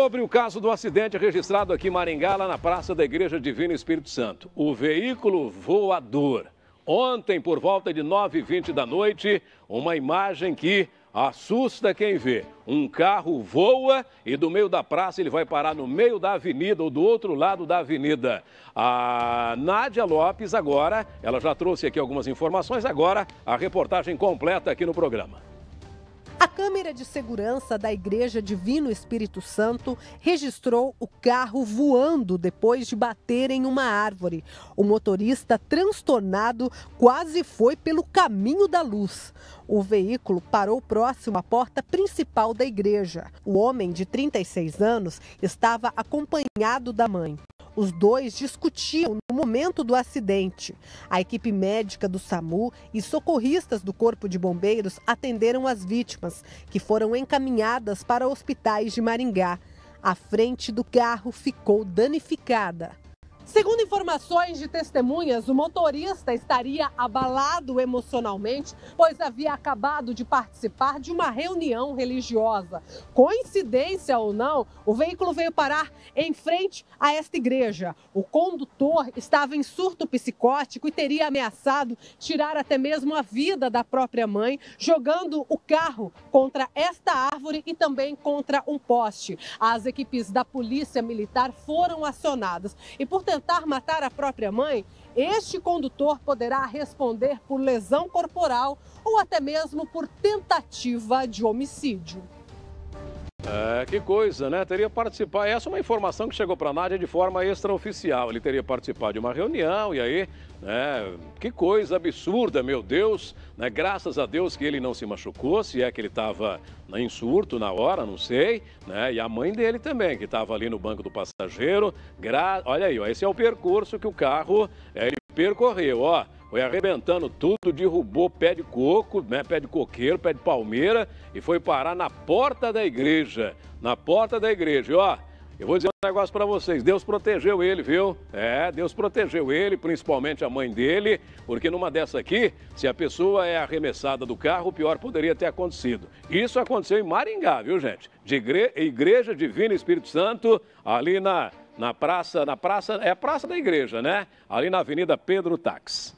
Sobre o caso do acidente registrado aqui em Maringá, lá na Praça da Igreja Divino Espírito Santo. O veículo voador. Ontem, por volta de 9h20 da noite, uma imagem que assusta quem vê. Um carro voa e do meio da praça ele vai parar no meio da avenida ou do outro lado da avenida. A Nádia Lopes agora, ela já trouxe aqui algumas informações, agora a reportagem completa aqui no programa. A câmera de segurança da Igreja Divino Espírito Santo registrou o carro voando depois de bater em uma árvore. O motorista, transtornado, quase foi pelo caminho da luz. O veículo parou próximo à porta principal da igreja. O homem, de 36 anos, estava acompanhado da mãe. Os dois discutiam no momento do acidente. A equipe médica do SAMU e socorristas do Corpo de Bombeiros atenderam as vítimas, que foram encaminhadas para hospitais de Maringá. A frente do carro ficou danificada. Segundo informações de testemunhas, o motorista estaria abalado emocionalmente, pois havia acabado de participar de uma reunião religiosa. Coincidência ou não, o veículo veio parar em frente a esta igreja. O condutor estava em surto psicótico e teria ameaçado tirar até mesmo a vida da própria mãe, jogando o carro contra esta árvore e também contra um poste. As equipes da Polícia Militar foram acionadas e por ter tentar matar a própria mãe, este condutor poderá responder por lesão corporal ou até mesmo por tentativa de homicídio. É, que coisa, né? Teria participado. Essa é uma informação que chegou para a Nádia de forma extraoficial. Ele teria participado de uma reunião e aí, né? Que coisa absurda, meu Deus. Né? Graças a Deus que ele não se machucou, se é que ele estava né, em surto na hora, não sei. Né? E a mãe dele também, que estava ali no banco do passageiro. Gra... Olha aí, ó, esse é o percurso que o carro é, percorreu, ó foi arrebentando tudo, derrubou pé de coco, né, pé de coqueiro, pé de palmeira e foi parar na porta da igreja. Na porta da igreja. E, ó, eu vou dizer um negócio para vocês: Deus protegeu ele, viu? É, Deus protegeu ele, principalmente a mãe dele, porque numa dessa aqui, se a pessoa é arremessada do carro, o pior poderia ter acontecido. Isso aconteceu em Maringá, viu, gente? De igre... Igreja Divina Espírito Santo, ali na. Na praça, na praça, é a praça da igreja, né? Ali na Avenida Pedro Tax.